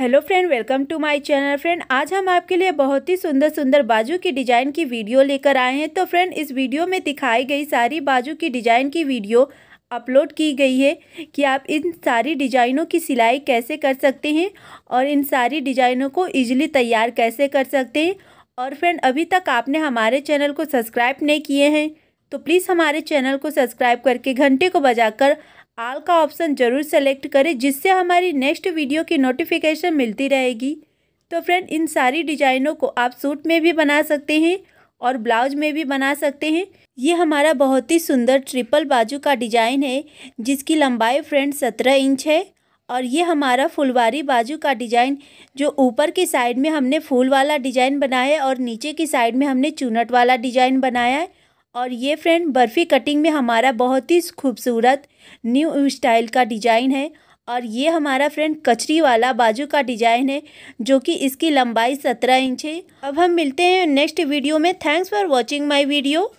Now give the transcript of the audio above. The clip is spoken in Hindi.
hello friend welcome to my channel friend आज हम आपके लिए बहुत ही सुंदर सुंदर बाजू की डिज़ाइन की वीडियो लेकर आए हैं तो फ्रेंड इस वीडियो में दिखाई गई सारी बाजू की डिज़ाइन की वीडियो अपलोड की गई है कि आप इन सारी डिजाइनों की सिलाई कैसे कर सकते हैं और इन सारी डिजाइनों को ईजिली तैयार कैसे कर सकते हैं और फ्रेंड अभी तक आपने हमारे चैनल को सब्सक्राइब नहीं किए हैं तो प्लीज़ हमारे चैनल को सब्सक्राइब करके घंटे को बजाकर आल का ऑप्शन ज़रूर सेलेक्ट करें जिससे हमारी नेक्स्ट वीडियो की नोटिफिकेशन मिलती रहेगी तो फ्रेंड इन सारी डिजाइनों को आप सूट में भी बना सकते हैं और ब्लाउज में भी बना सकते हैं ये हमारा बहुत ही सुंदर ट्रिपल बाजू का डिज़ाइन है जिसकी लंबाई फ्रेंड सत्रह इंच है और ये हमारा फुलवारी बाजू का डिज़ाइन जो ऊपर की साइड में हमने फूल वाला डिज़ाइन बनाया है और नीचे की साइड में हमने चूनट वाला डिज़ाइन बनाया है और ये फ्रेंड बर्फ़ी कटिंग में हमारा बहुत ही खूबसूरत न्यू स्टाइल का डिजाइन है और ये हमारा फ्रेंड कचरी वाला बाजू का डिजाइन है जो कि इसकी लंबाई सत्रह इंच है अब हम मिलते हैं नेक्स्ट वीडियो में thanks for watching my video